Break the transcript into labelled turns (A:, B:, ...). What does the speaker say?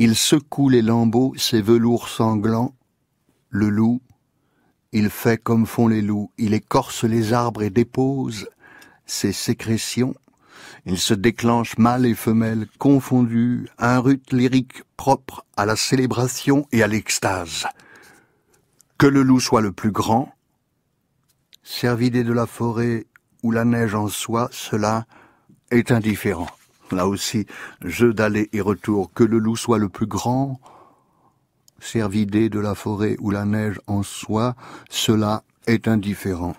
A: Il secoue les lambeaux, ses velours sanglants. Le loup, il fait comme font les loups, il écorce les arbres et dépose ses sécrétions. Il se déclenche mâle et femelle, confondus, un rut lyrique propre à la célébration et à l'extase. Que le loup soit le plus grand, servidé de la forêt ou la neige en soi, cela est indifférent. Là aussi, jeu d'aller et retour, que le loup soit le plus grand, servidé de la forêt ou la neige en soi, cela est indifférent.